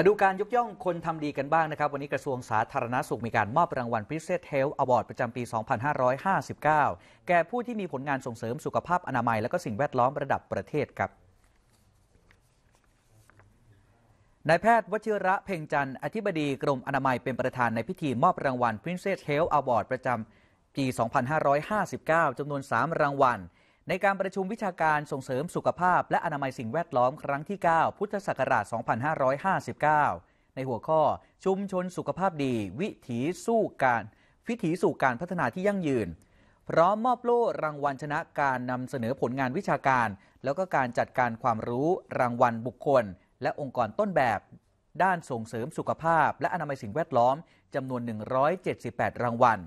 มาดูการยกย่องคนทำดีกันบ้างนะครับ วันนี้กระทรวงสาธารณาสุขมีการมอบรางวัล p r i c e Health Award ประจำปี 2559 แก่ผู้ที่มีผลงานส่งเสริมสุขภาพอนามัย และก็สิ่งแวดล้อมระดับประเทศครับ นายแพทย์วชิระเพ่งจันทร์อธิบดีกรมอนามัยเป็นประธานในพิธีมอบรางวัล p r i n c e s Health Award ประจำปี 2559 จำนวน 3 รางวัลในการประชุมวิชาการส่งเสริมสุขภาพและอนามัยสิ่งแวดล้อมครั้งที่ 9 พุทธศักราช 2559 ในหัวข้อชุมชนสุขภาพดี วิถีสู้การวิถีสู่การพัฒนาที่ยั่งยืน พร้อมมอบโล่รางวัลชนะการนำเสนอผลงานวิชาการ แล้วก็การจัดการความรู้รางวัลบุคคล และองค์กรต้นแบบ ด้านส่งเสริมสุขภาพและอนามัยสิ่งแวดล้อมจำนวน 178 รางวัล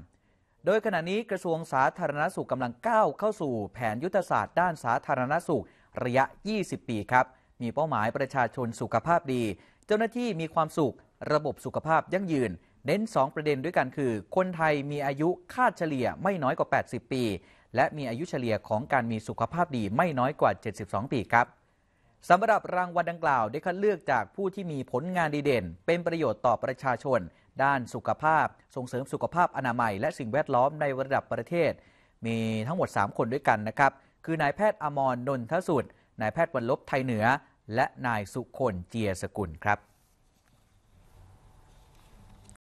โดยขณะนี้กระทรวงสาธารณสุขกำลังก้าวเข้าสู่แผนยุทธศาสตร์ด้านสาธารณสุขระยะ 20 ปีครับ มีเป้าหมายประชาชนสุขภาพดี เจ้าหน้าที่มีความสุข ระบบสุขภาพยั่งยืน เน้น 2 ประเด็นด้วยกันคือ คนไทยมีอายุคาดเฉลี่ยไม่น้อยกว่า 80 ปี และมีอายุเฉลี่ยของการมีสุขภาพดีไม่น้อยกว่า 72 ปีครับสำหรับรางวัลดังกล่าวได้คัดเลือกจากผู้ที่มีผลงานดีเด่นเป็นประโยชน์ต่อประชาชนด้านสุขภาพส่งเสริมสุขภาพอนามัย และสิ่งแวดล้อมในระดับประเทศ มีทั้งหมด 3 คนด้วยกันนะครับ คือ นายแพทย์อมรนนทสุดนายแพทย์วันลบไทยเหนือ และนายสุคนเจียสกุลครับ